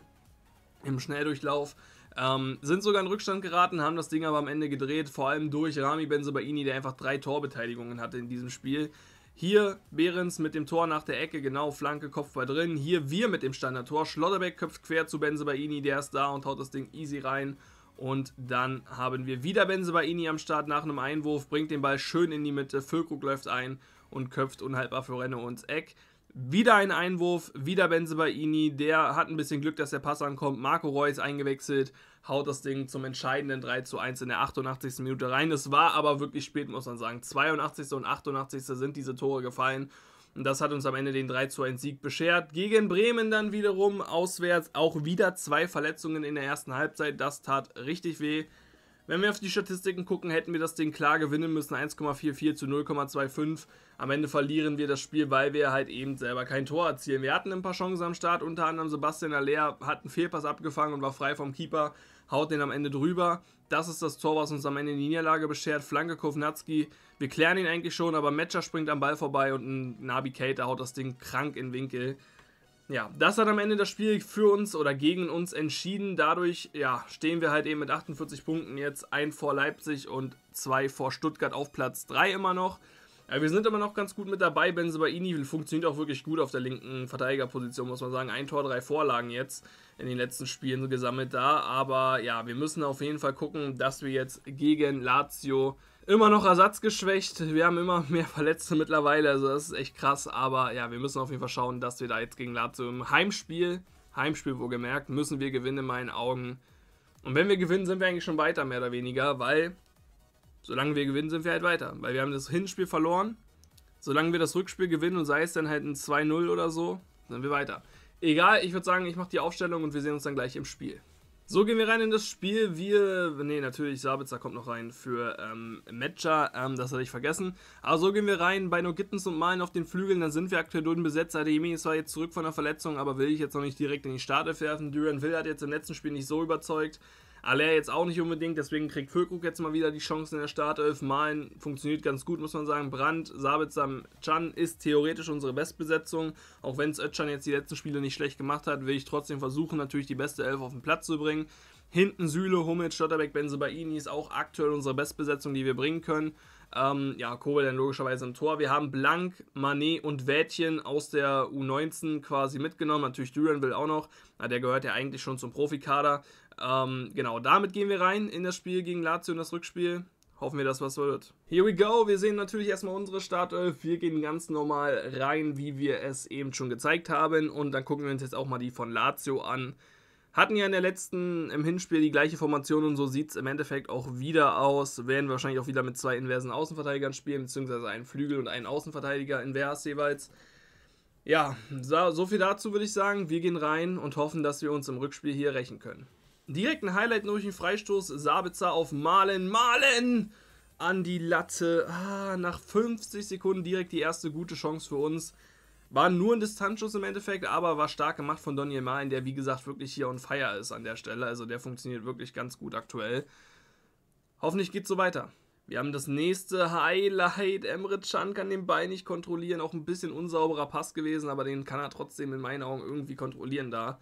im Schnelldurchlauf. Ähm, sind sogar in Rückstand geraten, haben das Ding aber am Ende gedreht, vor allem durch Rami Benzobaini, der einfach drei Torbeteiligungen hatte in diesem Spiel. Hier Behrens mit dem Tor nach der Ecke, genau, Flanke, Kopfball drin. Hier wir mit dem Standardtor. Schlotterbeck köpft quer zu Benzobaini, der ist da und haut das Ding easy rein. Und dann haben wir wieder Benzobaini am Start nach einem Einwurf, bringt den Ball schön in die Mitte. Füllkrug läuft ein und köpft unhaltbar für Renne und Eck. Wieder ein Einwurf, wieder Benze Baini, der hat ein bisschen Glück, dass der Pass ankommt. Marco Reus eingewechselt, haut das Ding zum entscheidenden 3 zu 1 in der 88. Minute rein. Es war aber wirklich spät, muss man sagen. 82. und 88. sind diese Tore gefallen. Und das hat uns am Ende den 3 zu 1 Sieg beschert. Gegen Bremen dann wiederum auswärts auch wieder zwei Verletzungen in der ersten Halbzeit. Das tat richtig weh. Wenn wir auf die Statistiken gucken, hätten wir das Ding klar gewinnen müssen, 1,44 zu 0,25. Am Ende verlieren wir das Spiel, weil wir halt eben selber kein Tor erzielen. Wir hatten ein paar Chancen am Start, unter anderem Sebastian Aller hat einen Fehlpass abgefangen und war frei vom Keeper, haut den am Ende drüber. Das ist das Tor, was uns am Ende die Niederlage beschert. Flanke Kovnatski, wir klären ihn eigentlich schon, aber Matcher springt am Ball vorbei und ein Nabi Kater haut das Ding krank in den Winkel ja, das hat am Ende das Spiel für uns oder gegen uns entschieden. Dadurch ja, stehen wir halt eben mit 48 Punkten jetzt ein vor Leipzig und zwei vor Stuttgart auf Platz 3 immer noch. Ja, wir sind immer noch ganz gut mit dabei. Benzebaini funktioniert auch wirklich gut auf der linken Verteidigerposition, muss man sagen. Ein Tor, drei Vorlagen jetzt in den letzten Spielen gesammelt da. Aber ja, wir müssen auf jeden Fall gucken, dass wir jetzt gegen Lazio immer noch ersatzgeschwächt. Wir haben immer mehr Verletzte mittlerweile, also das ist echt krass. Aber ja, wir müssen auf jeden Fall schauen, dass wir da jetzt gegen Lazio im Heimspiel, Heimspiel wohlgemerkt, müssen wir gewinnen in meinen Augen. Und wenn wir gewinnen, sind wir eigentlich schon weiter, mehr oder weniger, weil solange wir gewinnen, sind wir halt weiter. Weil wir haben das Hinspiel verloren. Solange wir das Rückspiel gewinnen und sei es dann halt ein 2-0 oder so, sind wir weiter. Egal, ich würde sagen, ich mache die Aufstellung und wir sehen uns dann gleich im Spiel. So gehen wir rein in das Spiel. Wir, nee, natürlich, Sabitzer kommt noch rein für ähm, Matcher, ähm, das hatte ich vergessen. Aber so gehen wir rein bei No Gittens und Malen auf den Flügeln. Dann sind wir aktuell durch Duden besetzt. Adeyemi ist zwar jetzt zurück von der Verletzung, aber will ich jetzt noch nicht direkt in die Startelf werfen. Duran Will hat jetzt im letzten Spiel nicht so überzeugt. Aller jetzt auch nicht unbedingt, deswegen kriegt Füllkrug jetzt mal wieder die Chance in der Startelf. Malen funktioniert ganz gut, muss man sagen. Brandt, Sabitzer, Chan ist theoretisch unsere Bestbesetzung. Auch wenn es Özcan jetzt die letzten Spiele nicht schlecht gemacht hat, will ich trotzdem versuchen, natürlich die beste Elf auf den Platz zu bringen. Hinten Süle, Hummel, Stotterbeck, Benzebaini ist auch aktuell unsere Bestbesetzung, die wir bringen können. Ähm, ja, Kobel dann logischerweise im Tor. Wir haben Blank, Manet und Wädchen aus der U19 quasi mitgenommen. Natürlich Duran will auch noch. Na, der gehört ja eigentlich schon zum Profikader. Ähm, genau, damit gehen wir rein in das Spiel gegen Lazio, und das Rückspiel. Hoffen wir, dass was wird. Here we go. Wir sehen natürlich erstmal unsere Startelf. Wir gehen ganz normal rein, wie wir es eben schon gezeigt haben. Und dann gucken wir uns jetzt auch mal die von Lazio an. Hatten ja in der letzten, im Hinspiel die gleiche Formation und so sieht es im Endeffekt auch wieder aus. Werden wir wahrscheinlich auch wieder mit zwei inversen Außenverteidigern spielen, beziehungsweise einen Flügel und einen Außenverteidiger invers jeweils. Ja, so viel dazu würde ich sagen. Wir gehen rein und hoffen, dass wir uns im Rückspiel hier rächen können. Direkt ein Highlight durch den Freistoß Sabitzer auf Malen. Malen! An die Latte. Ah, nach 50 Sekunden direkt die erste gute Chance für uns. War nur ein Distanzschuss im Endeffekt, aber war stark gemacht von Daniel Malen, der wie gesagt wirklich hier on fire ist an der Stelle. Also der funktioniert wirklich ganz gut aktuell. Hoffentlich geht's so weiter. Wir haben das nächste Highlight. Emre Can kann den Ball nicht kontrollieren. Auch ein bisschen unsauberer Pass gewesen, aber den kann er trotzdem in meinen Augen irgendwie kontrollieren da.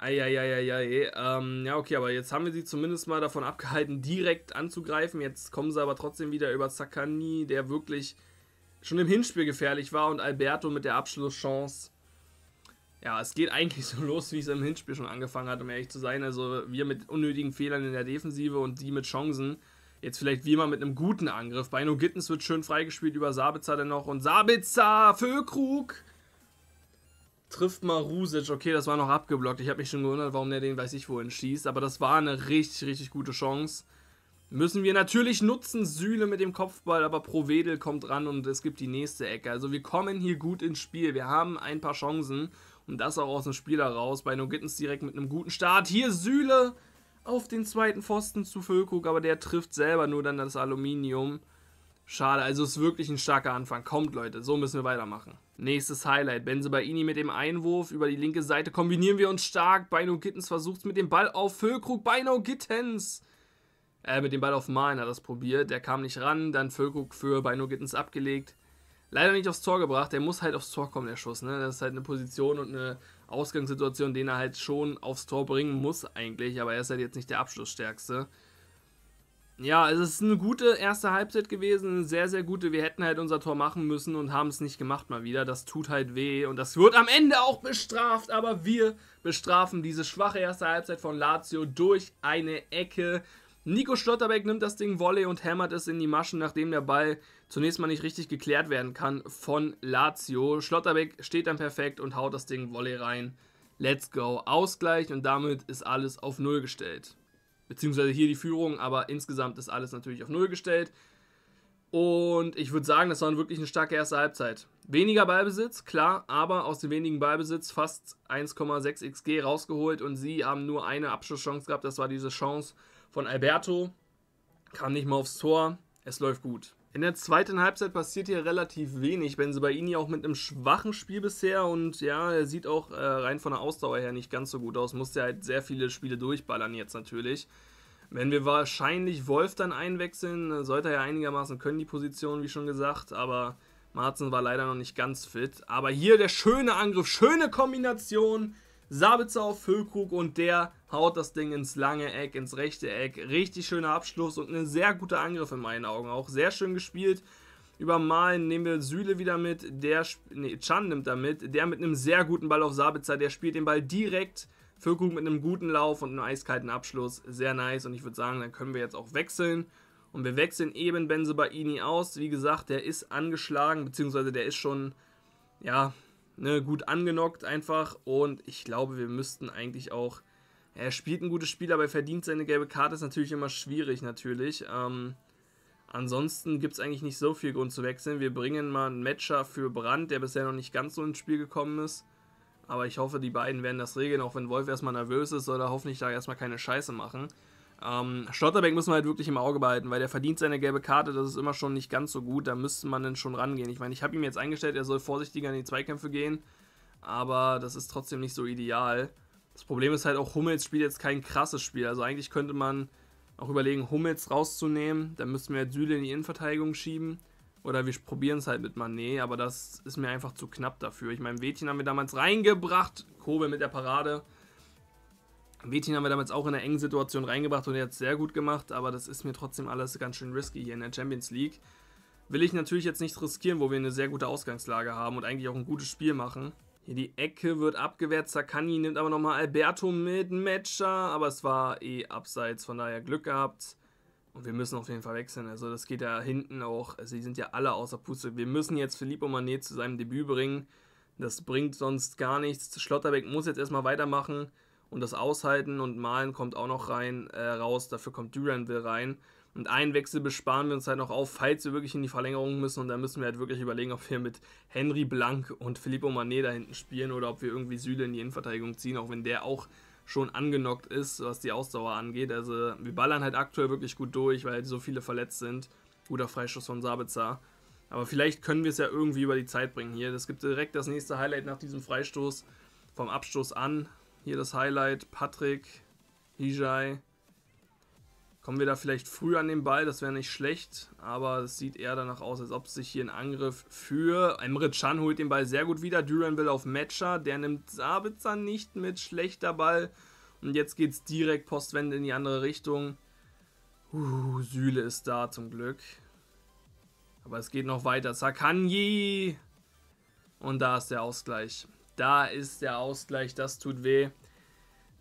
Eieieiei. Ähm, ja, okay, aber jetzt haben wir sie zumindest mal davon abgehalten, direkt anzugreifen. Jetzt kommen sie aber trotzdem wieder über Zakani, der wirklich schon im Hinspiel gefährlich war, und Alberto mit der Abschlusschance. Ja, es geht eigentlich [laughs] so los, wie es im Hinspiel schon angefangen hat, um ehrlich zu sein. Also wir mit unnötigen Fehlern in der Defensive und die mit Chancen. Jetzt vielleicht wie immer mit einem guten Angriff. Bei No Gittens wird schön freigespielt über Sabitzer dennoch. Und Sabitzer für Krug! trifft mal Rusic. Okay, das war noch abgeblockt. Ich habe mich schon gewundert, warum der den weiß ich wohin schießt. Aber das war eine richtig, richtig gute Chance. Müssen wir natürlich nutzen, Sühle mit dem Kopfball, aber Provedel kommt ran und es gibt die nächste Ecke. Also wir kommen hier gut ins Spiel. Wir haben ein paar Chancen und das auch aus dem Spiel heraus. Bei Nogittens direkt mit einem guten Start. Hier Sühle auf den zweiten Pfosten zu Füllkrug, aber der trifft selber nur dann das Aluminium. Schade, also es ist wirklich ein starker Anfang. Kommt Leute, so müssen wir weitermachen. Nächstes Highlight. Benzebaini mit dem Einwurf über die linke Seite. Kombinieren wir uns stark. Beino Gittens versucht es mit dem Ball auf Füllkrug. Beino Gittens. Äh, mit dem Ball auf Malen hat er das probiert. Der kam nicht ran. Dann Füllkrug für Beino Gittens abgelegt. Leider nicht aufs Tor gebracht. Der muss halt aufs Tor kommen, der Schuss. Ne? Das ist halt eine Position und eine Ausgangssituation, den er halt schon aufs Tor bringen muss eigentlich. Aber er ist halt jetzt nicht der Abschlussstärkste. Ja, also es ist eine gute erste Halbzeit gewesen, eine sehr, sehr gute. Wir hätten halt unser Tor machen müssen und haben es nicht gemacht mal wieder. Das tut halt weh und das wird am Ende auch bestraft, aber wir bestrafen diese schwache erste Halbzeit von Lazio durch eine Ecke. Nico Schlotterbeck nimmt das Ding Volley und hämmert es in die Maschen, nachdem der Ball zunächst mal nicht richtig geklärt werden kann von Lazio. Schlotterbeck steht dann perfekt und haut das Ding Volley rein. Let's go. Ausgleich und damit ist alles auf Null gestellt beziehungsweise hier die Führung, aber insgesamt ist alles natürlich auf Null gestellt. Und ich würde sagen, das war wirklich eine starke erste Halbzeit. Weniger Ballbesitz, klar, aber aus dem wenigen Ballbesitz fast 1,6 XG rausgeholt und sie haben nur eine Abschlusschance gehabt. Das war diese Chance von Alberto. Kam nicht mal aufs Tor. Es läuft gut. In der zweiten Halbzeit passiert hier relativ wenig. bei ihnen ja auch mit einem schwachen Spiel bisher und ja, er sieht auch äh, rein von der Ausdauer her nicht ganz so gut aus. Musste halt sehr viele Spiele durchballern jetzt natürlich. Wenn wir wahrscheinlich Wolf dann einwechseln, äh, sollte er ja einigermaßen können, die Position, wie schon gesagt, aber Marzen war leider noch nicht ganz fit. Aber hier der schöne Angriff, schöne Kombination. Sabitzer auf Füllkrug und der haut das Ding ins lange Eck, ins rechte Eck. Richtig schöner Abschluss und ein sehr guter Angriff in meinen Augen auch. Sehr schön gespielt. Über Malen nehmen wir Süle wieder mit, der, nee, Chan nimmt da mit, der mit einem sehr guten Ball auf Sabitzer, der spielt den Ball direkt, Füllkrug mit einem guten Lauf und einem eiskalten Abschluss, sehr nice und ich würde sagen, dann können wir jetzt auch wechseln und wir wechseln eben Benzebaini aus, wie gesagt, der ist angeschlagen, beziehungsweise der ist schon, ja, ne, gut angenockt einfach und ich glaube, wir müssten eigentlich auch er spielt ein gutes Spiel, aber er verdient seine gelbe Karte, ist natürlich immer schwierig, natürlich. Ähm, ansonsten gibt es eigentlich nicht so viel Grund zu wechseln. Wir bringen mal einen Matcher für Brand, der bisher noch nicht ganz so ins Spiel gekommen ist. Aber ich hoffe, die beiden werden das regeln, auch wenn Wolf erstmal nervös ist, soll er hoffentlich da erstmal keine Scheiße machen. Ähm, Schlotterbeck muss man halt wirklich im Auge behalten, weil der verdient seine gelbe Karte, das ist immer schon nicht ganz so gut, da müsste man dann schon rangehen. Ich meine, ich habe ihm jetzt eingestellt, er soll vorsichtiger in die Zweikämpfe gehen, aber das ist trotzdem nicht so ideal. Das Problem ist halt auch, Hummels spielt jetzt kein krasses Spiel. Also eigentlich könnte man auch überlegen, Hummels rauszunehmen. Dann müssten wir halt Süle in die Innenverteidigung schieben. Oder wir probieren es halt mit Mané, aber das ist mir einfach zu knapp dafür. Ich meine, Wetin haben wir damals reingebracht. Kobe mit der Parade. Wetin haben wir damals auch in einer engen Situation reingebracht und er hat es sehr gut gemacht, aber das ist mir trotzdem alles ganz schön risky hier in der Champions League. Will ich natürlich jetzt nicht riskieren, wo wir eine sehr gute Ausgangslage haben und eigentlich auch ein gutes Spiel machen. Hier die Ecke wird abgewehrt. Zakani nimmt aber nochmal Alberto mit. Matcher. Aber es war eh abseits. Von daher Glück gehabt. Und wir müssen auf jeden Fall wechseln. Also das geht ja hinten auch. Also die sind ja alle außer Puste. Wir müssen jetzt Filippo Manet zu seinem Debüt bringen. Das bringt sonst gar nichts. Schlotterbeck muss jetzt erstmal weitermachen und das aushalten. Und Malen kommt auch noch rein, äh, raus. Dafür kommt Duranville rein. Und einen Wechsel besparen wir uns halt noch auf, falls wir wirklich in die Verlängerung müssen. Und dann müssen wir halt wirklich überlegen, ob wir mit Henry Blank und Filippo Manet da hinten spielen oder ob wir irgendwie Süle in die Innenverteidigung ziehen, auch wenn der auch schon angenockt ist, was die Ausdauer angeht. Also wir ballern halt aktuell wirklich gut durch, weil halt so viele verletzt sind. Guter Freischuss von Sabitzer. Aber vielleicht können wir es ja irgendwie über die Zeit bringen hier. Das gibt direkt das nächste Highlight nach diesem Freistoß vom Abstoß an. Hier das Highlight, Patrick, Hijai, Kommen wir da vielleicht früh an den Ball, das wäre nicht schlecht, aber es sieht eher danach aus, als ob es sich hier ein Angriff für. Emre Can holt den Ball sehr gut wieder. Duran will auf Matcher, der nimmt Sabitzer nicht mit, schlechter Ball. Und jetzt geht es direkt Postwende in die andere Richtung. Uh, Süle ist da zum Glück. Aber es geht noch weiter. Sakanji! Und da ist der Ausgleich. Da ist der Ausgleich, das tut weh.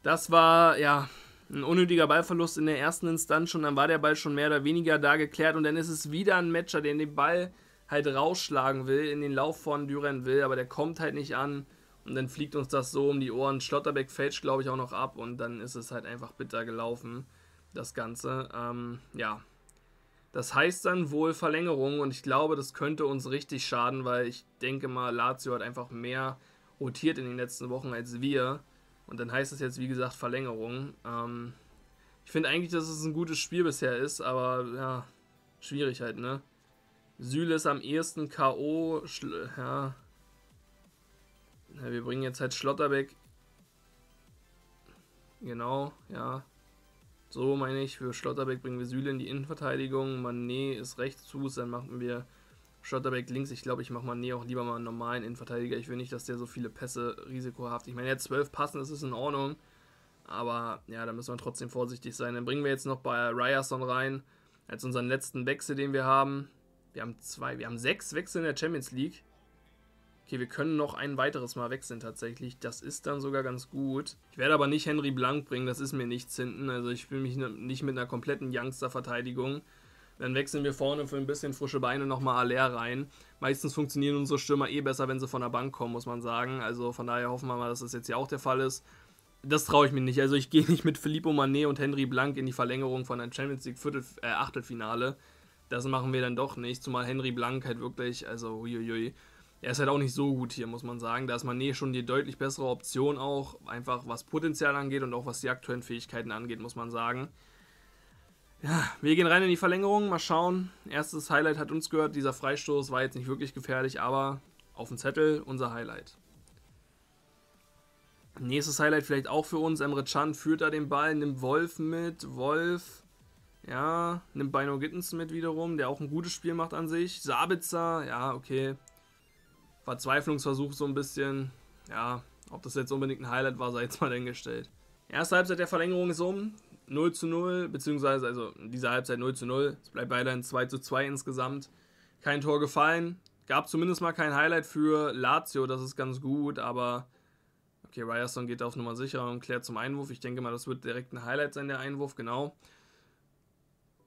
Das war, ja, ein unnötiger Ballverlust in der ersten Instanz schon, dann war der Ball schon mehr oder weniger da geklärt und dann ist es wieder ein Matcher, der den Ball halt rausschlagen will, in den Lauf von Düren will, aber der kommt halt nicht an und dann fliegt uns das so um die Ohren. Schlotterbeck fälscht, glaube ich, auch noch ab und dann ist es halt einfach bitter gelaufen, das Ganze. Ähm, ja. Das heißt dann wohl Verlängerung und ich glaube, das könnte uns richtig schaden, weil ich denke mal, Lazio hat einfach mehr rotiert in den letzten Wochen als wir. Und dann heißt es jetzt, wie gesagt, Verlängerung. Ähm, ich finde eigentlich, dass es ein gutes Spiel bisher ist, aber ja, schwierig halt, ne? Süle ist am ehesten K.O. Ja. ja. Wir bringen jetzt halt Schlotterbeck. Genau, ja. So meine ich, für Schlotterbeck bringen wir Süle in die Innenverteidigung. Mané ist rechts zu, dann machen wir Schlotterbeck links, ich glaube, ich mache mal nee, auch lieber mal einen normalen Innenverteidiger. Ich will nicht, dass der so viele Pässe risikohaft. Ich meine, jetzt zwölf passen, das ist in Ordnung. Aber ja, da müssen wir trotzdem vorsichtig sein. Dann bringen wir jetzt noch bei Ryerson rein, als unseren letzten Wechsel, den wir haben. Wir haben zwei, wir haben sechs Wechsel in der Champions League. Okay, wir können noch ein weiteres Mal wechseln tatsächlich. Das ist dann sogar ganz gut. Ich werde aber nicht Henry Blank bringen, das ist mir nichts hinten. Also ich will mich nicht mit einer kompletten Youngster-Verteidigung dann wechseln wir vorne für ein bisschen frische Beine nochmal Aller rein. Meistens funktionieren unsere Stürmer eh besser, wenn sie von der Bank kommen, muss man sagen. Also von daher hoffen wir mal, dass das jetzt hier auch der Fall ist. Das traue ich mir nicht. Also ich [laughs] gehe nicht mit Filippo Manet und Henry Blank in die Verlängerung von einem Champions League Viertel, äh, Achtelfinale. Das machen wir dann doch nicht, zumal Henry Blank halt wirklich, also uiuiui. Er ist halt auch nicht so gut hier, muss man sagen. Da ist Manet schon die deutlich bessere Option auch, einfach was Potenzial angeht und auch was die aktuellen Fähigkeiten angeht, muss man sagen. Ja, wir gehen rein in die Verlängerung, mal schauen. Erstes Highlight hat uns gehört, dieser Freistoß war jetzt nicht wirklich gefährlich, aber auf dem Zettel unser Highlight. Nächstes Highlight vielleicht auch für uns, Emre Chan führt da den Ball, nimmt Wolf mit, Wolf, ja, nimmt Bino Gittens mit wiederum, der auch ein gutes Spiel macht an sich. Sabitzer, ja, okay, Verzweiflungsversuch so ein bisschen, ja, ob das jetzt unbedingt ein Highlight war, sei jetzt mal dahingestellt. Erste Halbzeit der Verlängerung ist um. 0 zu 0, beziehungsweise also in dieser Halbzeit 0 zu 0. Es bleibt weiterhin 2 zu 2 insgesamt. Kein Tor gefallen. Gab zumindest mal kein Highlight für Lazio, das ist ganz gut, aber okay, Ryerson geht auf Nummer sicher und klärt zum Einwurf. Ich denke mal, das wird direkt ein Highlight sein, der Einwurf, genau.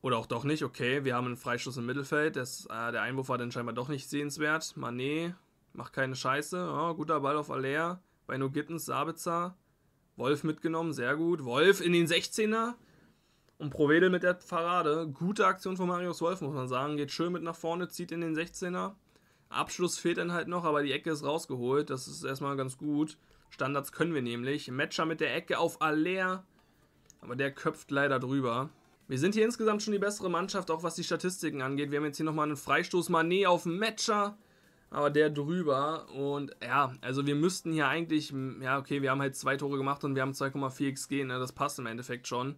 Oder auch doch nicht, okay, wir haben einen Freischuss im Mittelfeld. Das, äh, der Einwurf war dann scheinbar doch nicht sehenswert. Manet macht keine Scheiße. Oh, guter Ball auf Alea. Bei No Gittens, Sabitzer. Wolf mitgenommen, sehr gut. Wolf in den 16er. Und Provedel mit der Parade. Gute Aktion von Marius Wolf, muss man sagen. Geht schön mit nach vorne, zieht in den 16er. Abschluss fehlt dann halt noch, aber die Ecke ist rausgeholt. Das ist erstmal ganz gut. Standards können wir nämlich. Matcher mit der Ecke auf Aller. Aber der köpft leider drüber. Wir sind hier insgesamt schon die bessere Mannschaft, auch was die Statistiken angeht. Wir haben jetzt hier nochmal einen Freistoß Manet auf Matcher aber der drüber. Und ja, also wir müssten hier eigentlich, ja, okay, wir haben halt zwei Tore gemacht und wir haben 2,4 XG, ne? Das passt im Endeffekt schon.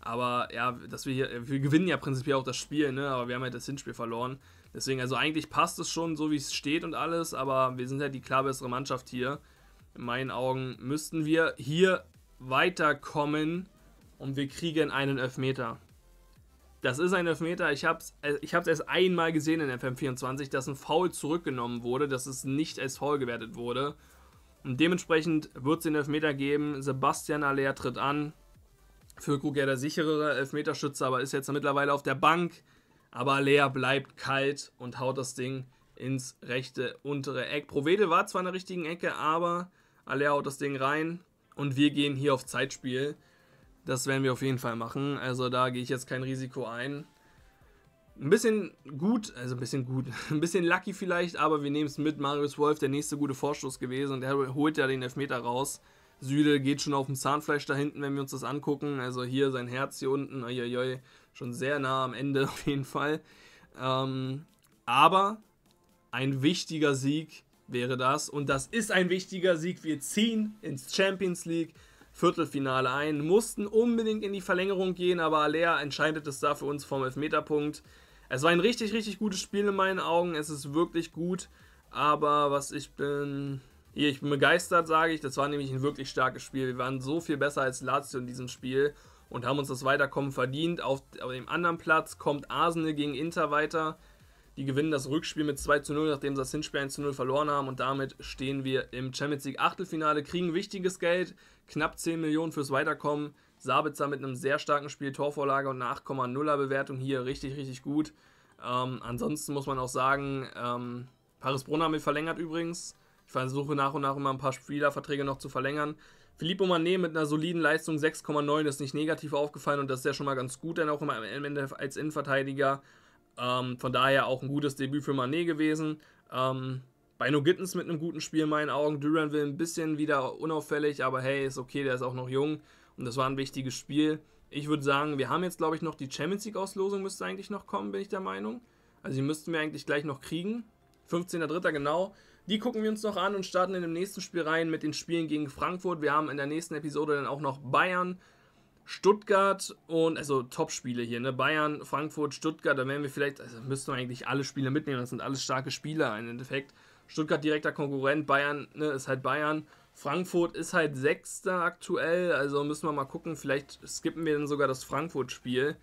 Aber ja, dass wir hier, wir gewinnen ja prinzipiell auch das Spiel, ne? Aber wir haben halt das Hinspiel verloren. Deswegen, also eigentlich passt es schon, so wie es steht und alles, aber wir sind halt die klar bessere Mannschaft hier. In meinen Augen müssten wir hier weiterkommen und wir kriegen einen Elfmeter. Das ist ein Elfmeter. Ich habe es äh, ich hab's erst einmal gesehen in FM24, dass ein Foul zurückgenommen wurde, dass es nicht als Foul gewertet wurde. Und dementsprechend wird es den Elfmeter geben. Sebastian Aller tritt an. Füllkrug ja der sicherere Elfmeterschütze, aber ist jetzt mittlerweile auf der Bank. Aber Aller bleibt kalt und haut das Ding ins rechte untere Eck. Provede war zwar in der richtigen Ecke, aber Aller haut das Ding rein. Und wir gehen hier auf Zeitspiel. Das werden wir auf jeden Fall machen. Also da gehe ich jetzt kein Risiko ein. Ein bisschen gut, also ein bisschen gut, [laughs] ein bisschen lucky vielleicht, aber wir nehmen es mit. Marius Wolf, der nächste gute Vorstoß gewesen und der holt ja den Elfmeter raus. Süde geht schon auf dem Zahnfleisch da hinten, wenn wir uns das angucken. Also hier sein Herz hier unten, uiuiui, schon sehr nah am Ende [laughs] auf jeden Fall. Ähm, aber ein wichtiger Sieg wäre das und das ist ein wichtiger Sieg. Wir ziehen ins Champions League. Viertelfinale ein, mussten unbedingt in die Verlängerung gehen, aber Alea entscheidet es da für uns vom Elfmeterpunkt. Es war ein richtig, richtig gutes Spiel in meinen Augen. Es ist wirklich gut. Aber was ich bin. Hier, ich bin begeistert, sage ich. Das war nämlich ein wirklich starkes Spiel. Wir waren so viel besser als Lazio in diesem Spiel und haben uns das Weiterkommen verdient. Auf, auf dem anderen Platz kommt Arsenal gegen Inter weiter. Die gewinnen das Rückspiel mit 2 zu 0, nachdem sie das Hinspiel 1 zu 0 verloren haben. Und damit stehen wir im Champions League Achtelfinale, kriegen wichtiges Geld, knapp 10 Millionen fürs Weiterkommen. Sabitzer mit einem sehr starken Spiel, Torvorlage und nach 0er Bewertung hier richtig, richtig gut. Ähm, ansonsten muss man auch sagen, ähm, Paris Brunner haben wir verlängert übrigens. Ich versuche nach und nach immer ein paar Spielerverträge noch zu verlängern. Philippe Mané mit einer soliden Leistung 6,9 ist nicht negativ aufgefallen und das ist ja schon mal ganz gut, denn auch immer am Ende als Innenverteidiger. Ähm, von daher auch ein gutes Debüt für Manet gewesen. Ähm, bei No Gittens mit einem guten Spiel in meinen Augen. Duran will ein bisschen wieder unauffällig, aber hey, ist okay, der ist auch noch jung. Und das war ein wichtiges Spiel. Ich würde sagen, wir haben jetzt, glaube ich, noch die Champions League-Auslosung, müsste eigentlich noch kommen, bin ich der Meinung. Also die müssten wir eigentlich gleich noch kriegen. 15.03. genau. Die gucken wir uns noch an und starten in dem nächsten Spiel rein mit den Spielen gegen Frankfurt. Wir haben in der nächsten Episode dann auch noch Bayern, Stuttgart und, also Top-Spiele hier, ne? Bayern, Frankfurt, Stuttgart, da werden wir vielleicht, also müssten wir eigentlich alle Spiele mitnehmen, das sind alles starke Spieler im Endeffekt. Stuttgart direkter Konkurrent, Bayern ne, ist halt Bayern. Frankfurt ist halt Sechster aktuell, also müssen wir mal gucken. Vielleicht skippen wir dann sogar das Frankfurt-Spiel.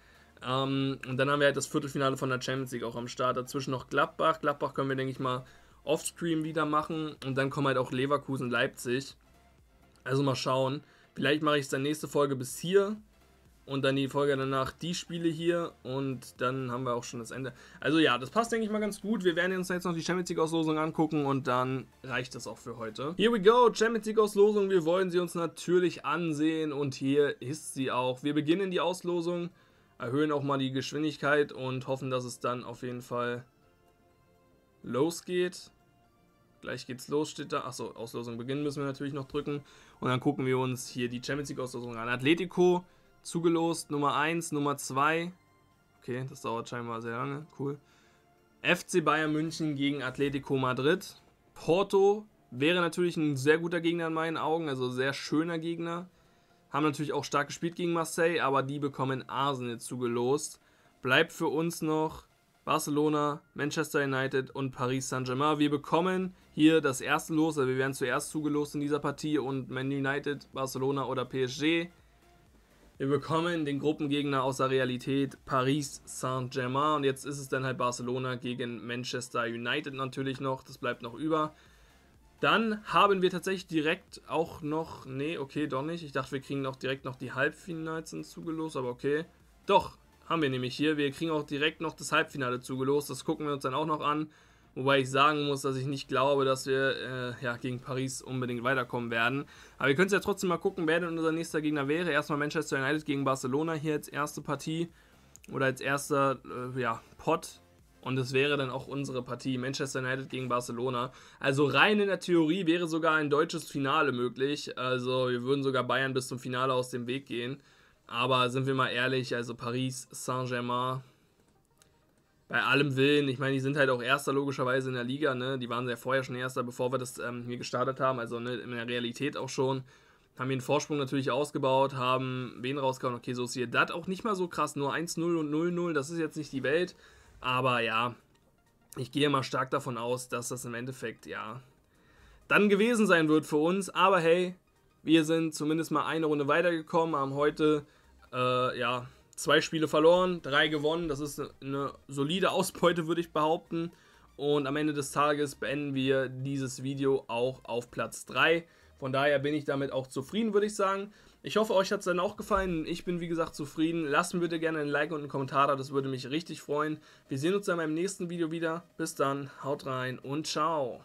Ähm, und dann haben wir halt das Viertelfinale von der Champions League auch am Start. Dazwischen noch Gladbach. Gladbach können wir, denke ich mal, offscreen wieder machen. Und dann kommen halt auch Leverkusen, Leipzig. Also mal schauen. Vielleicht mache ich es dann nächste Folge bis hier und dann die Folge danach die Spiele hier und dann haben wir auch schon das Ende. Also ja, das passt denke ich mal ganz gut. Wir werden uns jetzt noch die Champions League Auslosung angucken und dann reicht das auch für heute. Here we go, Champions League Auslosung. Wir wollen sie uns natürlich ansehen und hier ist sie auch. Wir beginnen die Auslosung, erhöhen auch mal die Geschwindigkeit und hoffen, dass es dann auf jeden Fall losgeht. Gleich geht's los, steht da. Achso, Auslosung beginnen müssen wir natürlich noch drücken. Und dann gucken wir uns hier die Champions League Auslosung an. Atletico zugelost, Nummer 1, Nummer 2. Okay, das dauert scheinbar sehr lange. Cool. FC Bayern München gegen Atletico Madrid. Porto wäre natürlich ein sehr guter Gegner in meinen Augen, also sehr schöner Gegner. Haben natürlich auch stark gespielt gegen Marseille, aber die bekommen Arsenal zugelost. Bleibt für uns noch Barcelona, Manchester United und Paris Saint-Germain. Wir bekommen hier das erste Los, also wir werden zuerst zugelost in dieser Partie und Man United, Barcelona oder PSG. Wir bekommen den Gruppengegner aus der Realität Paris Saint-Germain und jetzt ist es dann halt Barcelona gegen Manchester United natürlich noch, das bleibt noch über. Dann haben wir tatsächlich direkt auch noch, nee, okay, doch nicht. Ich dachte, wir kriegen auch direkt noch die Halbfinals hinzugelost, aber okay. Doch, haben wir nämlich hier. Wir kriegen auch direkt noch das Halbfinale zugelost. Das gucken wir uns dann auch noch an. Wobei ich sagen muss, dass ich nicht glaube, dass wir äh, ja, gegen Paris unbedingt weiterkommen werden. Aber ihr könnt ja trotzdem mal gucken, wer denn unser nächster Gegner wäre. Erstmal Manchester United gegen Barcelona hier als erste Partie oder als erster äh, ja, Pot. Und es wäre dann auch unsere Partie, Manchester United gegen Barcelona. Also rein in der Theorie wäre sogar ein deutsches Finale möglich. Also wir würden sogar Bayern bis zum Finale aus dem Weg gehen. Aber sind wir mal ehrlich, also Paris Saint-Germain, bei allem Willen, ich meine, die sind halt auch Erster logischerweise in der Liga, ne? Die waren ja vorher schon Erster, bevor wir das ähm, hier gestartet haben, also ne, in der Realität auch schon. Haben hier einen Vorsprung natürlich ausgebaut, haben wen rausgehauen, okay, so ist hier. das auch nicht mal so krass, nur 1-0 und 0-0, das ist jetzt nicht die Welt. Aber ja, ich gehe mal stark davon aus, dass das im Endeffekt, ja, dann gewesen sein wird für uns. Aber hey, wir sind zumindest mal eine Runde weitergekommen, haben heute äh, ja, zwei Spiele verloren, drei gewonnen. Das ist eine solide Ausbeute, würde ich behaupten. Und am Ende des Tages beenden wir dieses Video auch auf Platz 3. Von daher bin ich damit auch zufrieden, würde ich sagen. Ich hoffe, euch hat es dann auch gefallen. Ich bin, wie gesagt, zufrieden. Lasst mir bitte gerne ein Like und einen Kommentar da, das würde mich richtig freuen. Wir sehen uns dann beim nächsten Video wieder. Bis dann, haut rein und ciao.